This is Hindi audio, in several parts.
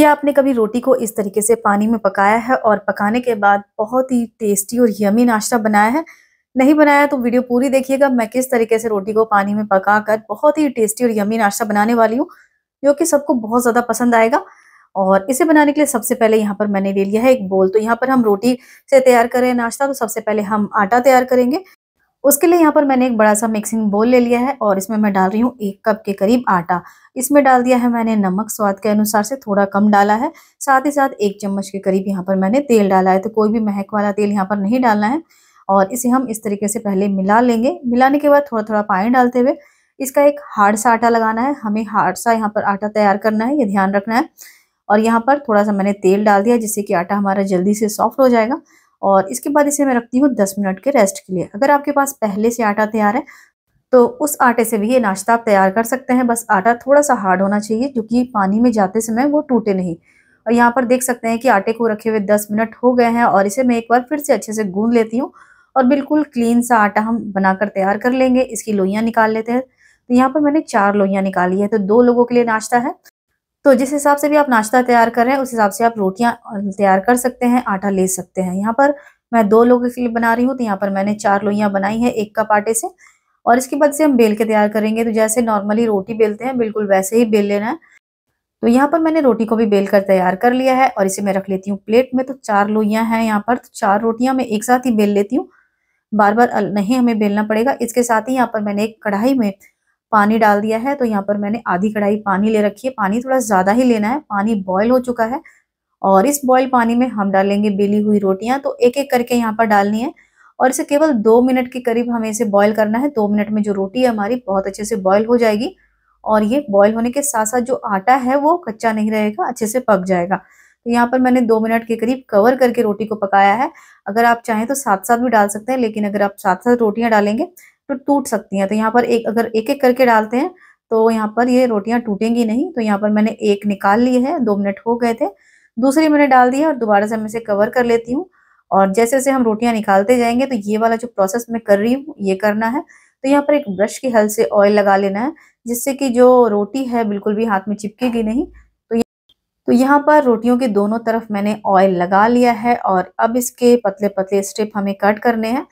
क्या आपने कभी रोटी को इस तरीके से पानी में पकाया है और पकाने के बाद बहुत ही टेस्टी और यमी नाश्ता बनाया है नहीं बनाया तो वीडियो पूरी देखिएगा मैं किस तरीके से रोटी को पानी में पका कर बहुत ही टेस्टी और यमी नाश्ता बनाने वाली हूँ जो कि सबको बहुत ज़्यादा पसंद आएगा और इसे बनाने के लिए सबसे पहले यहाँ पर मैंने ले लिया है एक बोल तो यहाँ पर हम रोटी से तैयार करें नाश्ता तो सबसे पहले हम आटा तैयार करेंगे उसके लिए यहाँ पर मैंने एक बड़ा सा मिक्सिंग बोल ले लिया है और इसमें मैं डाल रही हूँ एक कप के करीब आटा इसमें डाल दिया है मैंने नमक स्वाद के अनुसार से थोड़ा कम डाला है साथ ही साथ एक चम्मच के करीब यहाँ पर मैंने तेल डाला है तो कोई भी महक वाला तेल यहाँ पर नहीं डालना है और इसे हम इस तरीके से पहले मिला लेंगे मिलाने के बाद थोड़ा थोड़ा पानी डालते हुए इसका एक हार्ड सा आटा लगाना है हमें हार्ड सा यहाँ पर आटा तैयार करना है ये ध्यान रखना है और यहाँ पर थोड़ा सा मैंने तेल डाल दिया जिससे कि आटा हमारा जल्दी से सॉफ्ट हो जाएगा और इसके बाद इसे मैं रखती हूँ दस मिनट के रेस्ट के लिए अगर आपके पास पहले से आटा तैयार है तो उस आटे से भी ये नाश्ता आप तैयार कर सकते हैं बस आटा थोड़ा सा हार्ड होना चाहिए क्योंकि पानी में जाते समय वो टूटे नहीं और यहाँ पर देख सकते हैं कि आटे को रखे हुए दस मिनट हो गए हैं और इसे मैं एक बार फिर से अच्छे से गूंद लेती हूँ और बिल्कुल क्लीन सा आटा हम बनाकर तैयार कर लेंगे इसकी लोइयाँ निकाल लेते हैं तो यहाँ पर मैंने चार लोइयाँ निकाली है तो दो लोगों के लिए नाश्ता है तो जिस हिसाब से भी आप नाश्ता तैयार कर रहे हैं उस हिसाब से आप रोटियां तैयार कर सकते हैं आटा ले सकते हैं यहाँ पर मैं दो लोगों के लिए बना रही हूँ तो यहाँ पर मैंने चार लोइयाँ बनाई हैं एक कप आटे से और इसके बाद से हम बेल के तैयार करेंगे तो जैसे नॉर्मली रोटी बेलते हैं बिल्कुल वैसे ही बेल लेना है तो यहाँ पर मैंने रोटी को भी बेल कर तैयार कर लिया है और इसे मैं रख लेती हूँ प्लेट में तो चार लोइयाँ हैं यहाँ पर तो चार रोटियाँ मैं एक साथ ही बेल लेती हूँ बार बार नहीं हमें बेलना पड़ेगा इसके साथ ही यहाँ पर मैंने एक कढ़ाई में पानी डाल दिया है तो यहाँ पर मैंने आधी कढ़ाई पानी ले रखी है पानी थोड़ा ज़्यादा ही लेना है पानी बॉयल हो चुका है और इस बॉयल पानी में हम डालेंगे बेली हुई रोटियां तो एक एक करके यहाँ पर डालनी है और इसे केवल दो मिनट के करीब हमें इसे बॉयल करना है दो मिनट में जो रोटी है हमारी बहुत अच्छे से बॉयल हो जाएगी और ये बॉयल होने के साथ साथ जो आटा है वो कच्चा नहीं रहेगा अच्छे से पक जाएगा तो यहाँ पर मैंने दो मिनट के करीब कवर करके रोटी को पकाया है अगर आप चाहें तो साथ साथ भी डाल सकते हैं लेकिन अगर आप साथ साथ रोटियां डालेंगे फिर टूट सकती हैं तो यहाँ पर एक अगर एक एक करके डालते हैं तो यहाँ पर ये रोटियां टूटेंगी नहीं तो यहाँ पर मैंने एक निकाल ली है दो मिनट हो गए थे दूसरी मैंने डाल दी है और दोबारा से मैं इसे कवर कर लेती हूँ और जैसे जैसे हम रोटियां निकालते जाएंगे तो ये वाला जो प्रोसेस मैं कर रही हूँ ये करना है तो यहाँ पर एक ब्रश की हल से ऑयल लगा लेना है जिससे कि जो रोटी है बिल्कुल भी हाथ में चिपकेगी नहीं तो यह, तो यहाँ पर रोटियों के दोनों तरफ मैंने ऑयल लगा लिया है और अब इसके पतले पतले स्ट्रिप हमें कट करने हैं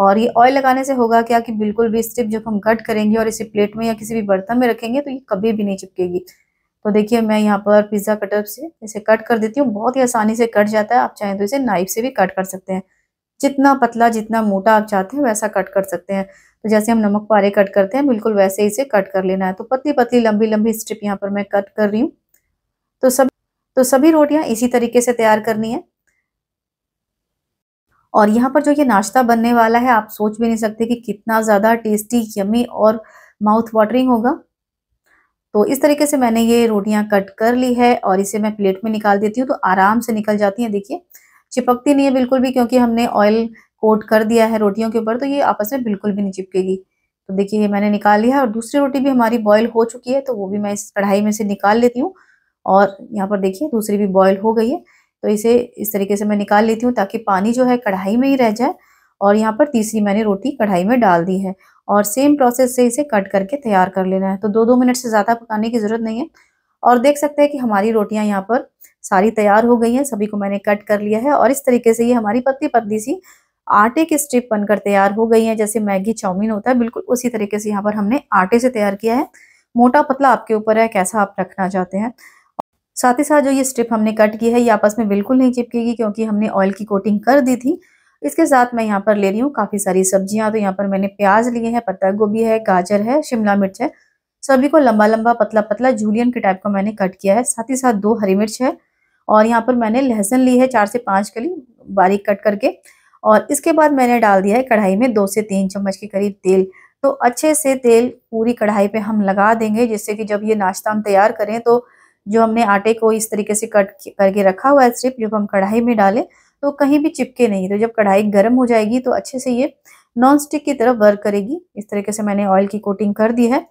और ये ऑयल लगाने से होगा क्या कि बिल्कुल भी स्ट्रिप जब हम कट करेंगे और इसे प्लेट में या किसी भी बर्तन में रखेंगे तो ये कभी भी नहीं चिपकेगी तो देखिए मैं यहाँ पर पिज्ज़ा कटर से इसे कट कर देती हूँ बहुत ही आसानी से कट जाता है आप चाहें तो इसे नाइफ से भी कट कर सकते हैं जितना पतला जितना मोटा आप चाहते हैं वैसा कट कर सकते हैं तो जैसे हम नमक पारे कट करते हैं बिल्कुल वैसे ही इसे कट कर लेना है तो पतली पतली लंबी लंबी स्ट्रिप यहाँ पर मैं कट कर रही हूँ तो सब तो सभी रोटियाँ इसी तरीके से तैयार करनी है और यहाँ पर जो ये नाश्ता बनने वाला है आप सोच भी नहीं सकते कि कितना ज़्यादा टेस्टी यमी और माउथ वाटरिंग होगा तो इस तरीके से मैंने ये रोटियां कट कर ली है और इसे मैं प्लेट में निकाल देती हूँ तो आराम से निकल जाती हैं देखिए चिपकती नहीं है बिल्कुल भी क्योंकि हमने ऑयल कोट कर दिया है रोटियों के ऊपर तो ये आपस में बिल्कुल भी नहीं चिपकेगी तो देखिए ये मैंने निकाल लिया है और दूसरी रोटी भी हमारी बॉयल हो चुकी है तो वो भी मैं इस कढ़ाई में से निकाल लेती हूँ और यहाँ पर देखिए दूसरी भी बॉयल हो गई है तो इसे इस तरीके से मैं निकाल लेती हूँ ताकि पानी जो है कढ़ाई में ही रह जाए और यहाँ पर तीसरी मैंने रोटी कढ़ाई में डाल दी है और सेम प्रोसेस से इसे कट करके तैयार कर लेना है तो दो दो मिनट से ज़्यादा पकाने की ज़रूरत नहीं है और देख सकते हैं कि हमारी रोटियाँ यहाँ पर सारी तैयार हो गई हैं सभी को मैंने कट कर लिया है और इस तरीके से ये हमारी पतली पतली सी आटे की स्ट्रिप बनकर तैयार हो गई है जैसे मैगी चाउमीन होता है बिल्कुल उसी तरीके से यहाँ पर हमने आटे से तैयार किया है मोटा पतला आपके ऊपर है कैसा आप रखना चाहते हैं साथ ही साथ जो ये स्ट्रिप हमने कट की है ये आपस में बिल्कुल नहीं चिपकेगी क्योंकि हमने ऑयल की कोटिंग कर दी थी इसके साथ मैं यहाँ पर ले रही हूँ काफ़ी सारी सब्जियाँ तो यहाँ पर मैंने प्याज लिए हैं पत्ता गोभी है गाजर है शिमला मिर्च है सभी को लंबा लंबा पतला पतला जूलियन के टाइप का मैंने कट किया है साथ ही साथ दो हरी मिर्च है और यहाँ पर मैंने लहसुन ली है चार से पाँच कली बारीक कट करके और इसके बाद मैंने डाल दिया है कढ़ाई में दो से तीन चम्मच के करीब तेल तो अच्छे से तेल पूरी कढ़ाई पे हम लगा देंगे जिससे कि जब ये नाश्ता हम तैयार करें तो जो हमने आटे को इस तरीके से कट करके रखा हुआ है स्ट्रिप जब हम कढ़ाई में डालें तो कहीं भी चिपके नहीं तो जब कढ़ाई गर्म हो जाएगी तो अच्छे से ये नॉन स्टिक की तरफ वर्क करेगी इस तरीके से मैंने ऑयल की कोटिंग कर दी है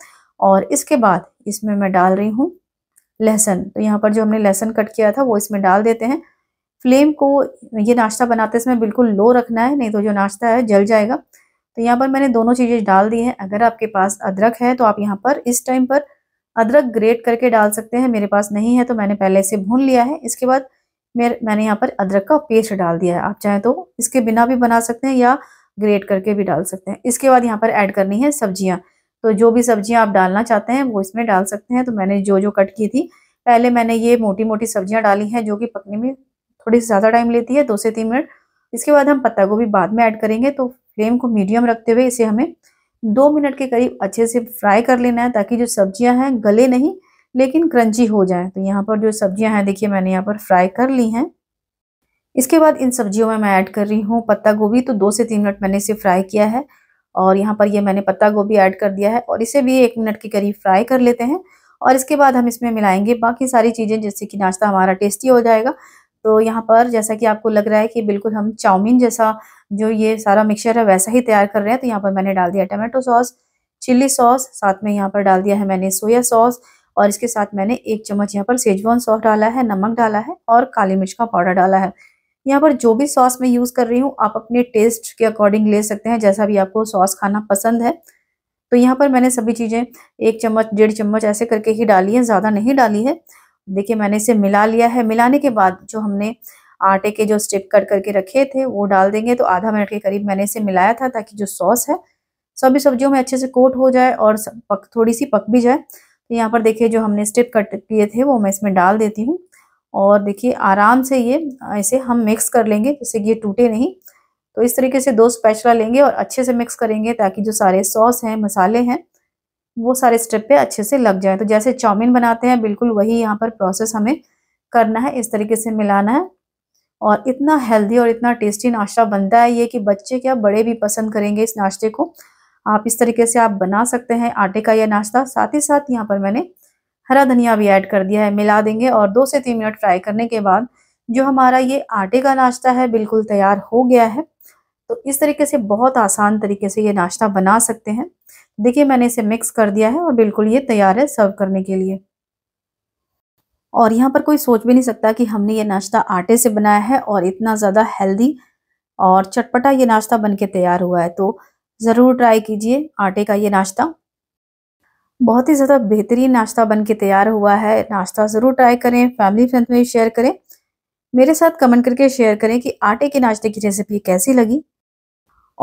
और इसके बाद इसमें मैं डाल रही हूँ लहसन तो यहाँ पर जो हमने लहसन कट किया था वो इसमें डाल देते हैं फ्लेम को ये नाश्ता बनाते समय बिल्कुल लो रखना है नहीं तो जो नाश्ता है जल जाएगा तो यहाँ पर मैंने दोनों चीज़ें डाल दी हैं अगर आपके पास अदरक है तो आप यहाँ पर इस टाइम पर अदरक ग्रेट करके डाल सकते हैं मेरे पास नहीं है तो मैंने पहले से भून लिया है इसके बाद मेरे मैंने यहाँ पर अदरक का पेस्ट डाल दिया है आप चाहें तो इसके बिना भी बना सकते हैं या ग्रेट करके भी डाल सकते हैं इसके बाद यहाँ पर ऐड करनी है सब्जियाँ तो जो भी सब्जियाँ आप डालना चाहते हैं वो इसमें डाल सकते हैं तो मैंने जो जो कट की थी पहले मैंने ये मोटी मोटी सब्जियाँ डाली हैं जो कि पकने में थोड़ी ज़्यादा टाइम लेती है दो से तीन मिनट इसके बाद हम पत्ता गोभी बाद में ऐड करेंगे तो फ्लेम को मीडियम रखते हुए इसे हमें दो मिनट के करीब अच्छे से फ्राई कर लेना है ताकि जो सब्जियां हैं गले नहीं लेकिन क्रंची हो जाए तो यहाँ पर जो सब्जियां हैं देखिए मैंने यहाँ पर फ्राई कर ली हैं इसके बाद इन सब्जियों में मैं ऐड कर रही हूँ पत्ता गोभी तो दो से तीन मिनट मैंने इसे फ्राई किया है और यहाँ पर ये मैंने पत्ता गोभी ऐड कर दिया है और इसे भी एक मिनट के करीब फ्राई कर लेते हैं और इसके बाद हम इसमें मिलाएंगे बाकी सारी चीज़ें जिससे कि नाश्ता हमारा टेस्टी हो जाएगा तो यहाँ पर जैसा कि आपको लग रहा है कि बिल्कुल हम चाउमीन जैसा जो ये सारा मिक्सचर है वैसा ही तैयार कर रहे हैं तो यहाँ पर मैंने डाल दिया टमाटो सॉस चिल्ली सॉस साथ में यहाँ पर डाल दिया है मैंने सोया सॉस और इसके साथ मैंने एक चम्मच यहाँ पर सेजवान सॉस डाला है नमक डाला है और काली मिर्च का पाउडर डाला है यहाँ पर जो भी सॉस मैं यूज़ कर रही हूँ आप अपने टेस्ट के अकॉर्डिंग ले सकते हैं जैसा भी आपको सॉस खाना पसंद है तो यहाँ पर मैंने सभी चीज़ें एक चम्मच डेढ़ चम्मच ऐसे करके ही डाली है ज़्यादा नहीं डाली है देखिए मैंने इसे मिला लिया है मिलाने के बाद जो हमने आटे के जो स्टिप कट करके रखे थे वो डाल देंगे तो आधा मिनट के करीब मैंने इसे मिलाया था ताकि जो सॉस है सभी सब्जियों में अच्छे से कोट हो जाए और पक थोड़ी सी पक भी जाए तो यहाँ पर देखिए जो हमने स्टिप कट किए थे वो मैं इसमें डाल देती हूँ और देखिए आराम से ये इसे हम मिक्स कर लेंगे जिससे ये टूटे नहीं तो इस तरीके से दो स्पैचला लेंगे और अच्छे से मिक्स करेंगे ताकि जो सारे सॉस हैं मसाले हैं वो सारे स्टेप पे अच्छे से लग जाए तो जैसे चाउमीन बनाते हैं बिल्कुल वही यहाँ पर प्रोसेस हमें करना है इस तरीके से मिलाना है और इतना हेल्दी और इतना टेस्टी नाश्ता बनता है ये कि बच्चे क्या बड़े भी पसंद करेंगे इस नाश्ते को आप इस तरीके से आप बना सकते हैं आटे का यह नाश्ता साथ ही साथ यहाँ पर मैंने हरा धनिया भी ऐड कर दिया है मिला देंगे और दो से तीन मिनट फ्राई करने के बाद जो हमारा ये आटे का नाश्ता है बिल्कुल तैयार हो गया है तो इस तरीके से बहुत आसान तरीके से ये नाश्ता बना सकते हैं देखिए मैंने इसे मिक्स कर दिया है और बिल्कुल ये तैयार है सर्व करने के लिए और यहाँ पर कोई सोच भी नहीं सकता कि हमने ये नाश्ता आटे से बनाया है और इतना ज़्यादा हेल्दी और चटपटा ये नाश्ता बनके तैयार हुआ है तो ज़रूर ट्राई कीजिए आटे का ये नाश्ता बहुत ही ज़्यादा बेहतरीन नाश्ता बन के तैयार हुआ है नाश्ता ज़रूर ट्राई करें फैमिली फ्रेंड में शेयर करें मेरे साथ कमेंट करके शेयर करें कि आटे के नाश्ते की रेसिपी कैसी लगी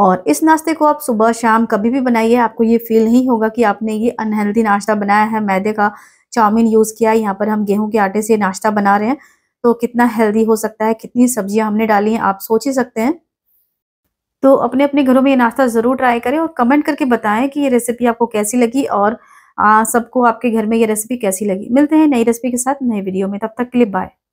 और इस नाश्ते को आप सुबह शाम कभी भी बनाइए आपको ये फील नहीं होगा कि आपने ये अनहेल्दी नाश्ता बनाया है मैदे का चाउमीन यूज़ किया है यहाँ पर हम गेहूं के आटे से नाश्ता बना रहे हैं तो कितना हेल्दी हो सकता है कितनी सब्जियां हमने डाली हैं आप सोच ही सकते हैं तो अपने अपने घरों में ये नाश्ता ज़रूर ट्राई करें और कमेंट करके बताएं कि ये रेसिपी आपको कैसी लगी और सबको आपके घर में ये रेसिपी कैसी लगी मिलते हैं नई रेसिपी के साथ नए वीडियो में तब तक के लिए बाय